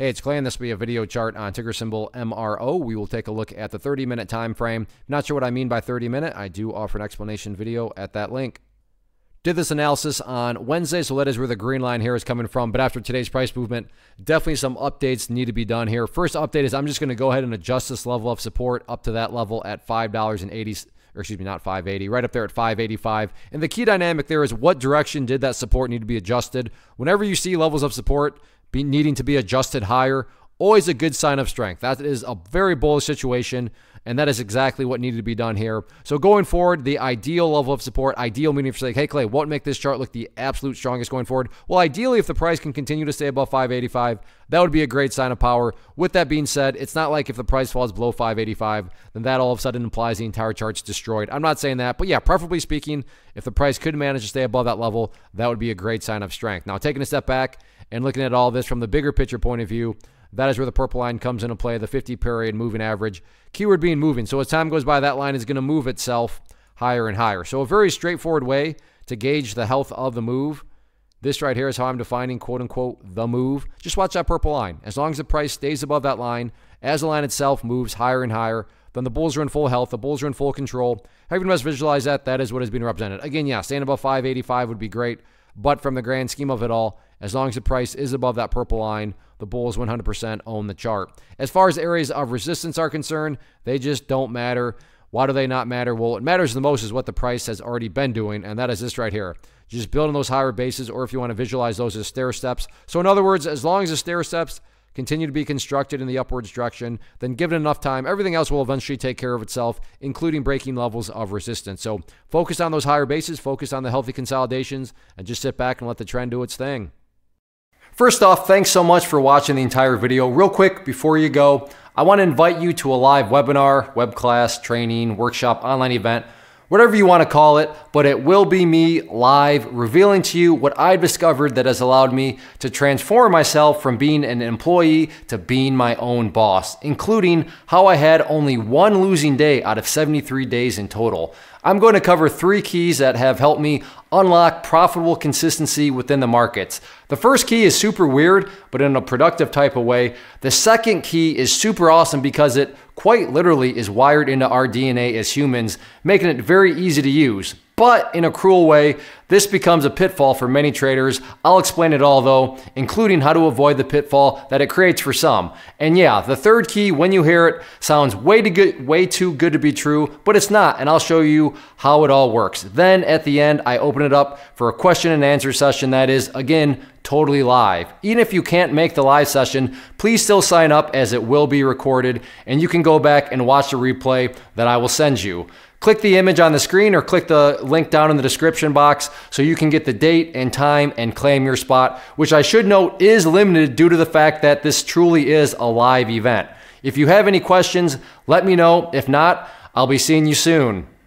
Hey, it's Clay, and this will be a video chart on ticker symbol MRO. We will take a look at the 30-minute time frame. Not sure what I mean by 30-minute. I do offer an explanation video at that link. Did this analysis on Wednesday, so that is where the green line here is coming from. But after today's price movement, definitely some updates need to be done here. First update is I'm just going to go ahead and adjust this level of support up to that level at $5.80 or excuse me, not 580, right up there at 585. And the key dynamic there is what direction did that support need to be adjusted? Whenever you see levels of support needing to be adjusted higher always a good sign of strength. That is a very bullish situation, and that is exactly what needed to be done here. So going forward, the ideal level of support, ideal meaning for saying, hey, Clay, what make this chart look the absolute strongest going forward? Well, ideally, if the price can continue to stay above 585, that would be a great sign of power. With that being said, it's not like if the price falls below 585, then that all of a sudden implies the entire chart's destroyed. I'm not saying that, but yeah, preferably speaking, if the price could manage to stay above that level, that would be a great sign of strength. Now, taking a step back and looking at all this from the bigger picture point of view, that is where the purple line comes into play, the 50 period moving average. Keyword being moving. So as time goes by, that line is going to move itself higher and higher. So a very straightforward way to gauge the health of the move. This right here is how I'm defining quote unquote the move. Just watch that purple line. As long as the price stays above that line, as the line itself moves higher and higher, then the bulls are in full health, the bulls are in full control. However you best visualize that, that is what is being represented. Again, yeah, staying above 585 would be great, but from the grand scheme of it all, as long as the price is above that purple line, the bulls 100% own the chart. As far as areas of resistance are concerned, they just don't matter. Why do they not matter? Well, it matters the most is what the price has already been doing, and that is this right here. Just building those higher bases, or if you want to visualize those as stair steps. So, in other words, as long as the stair steps continue to be constructed in the upwards direction, then given enough time, everything else will eventually take care of itself, including breaking levels of resistance. So, focus on those higher bases, focus on the healthy consolidations, and just sit back and let the trend do its thing. First off, thanks so much for watching the entire video. Real quick, before you go, I wanna invite you to a live webinar, web class, training, workshop, online event, whatever you wanna call it, but it will be me live revealing to you what I've discovered that has allowed me to transform myself from being an employee to being my own boss, including how I had only one losing day out of 73 days in total. I'm going to cover three keys that have helped me unlock profitable consistency within the markets. The first key is super weird, but in a productive type of way. The second key is super awesome because it quite literally is wired into our DNA as humans, making it very easy to use. But in a cruel way, this becomes a pitfall for many traders. I'll explain it all though, including how to avoid the pitfall that it creates for some. And yeah, the third key, when you hear it, sounds way too good, way too good to be true, but it's not, and I'll show you how it all works. Then at the end, I open it up for a question and answer session that is, again, totally live. Even if you can't make the live session, please still sign up as it will be recorded and you can go back and watch the replay that I will send you. Click the image on the screen or click the link down in the description box so you can get the date and time and claim your spot, which I should note is limited due to the fact that this truly is a live event. If you have any questions, let me know. If not, I'll be seeing you soon.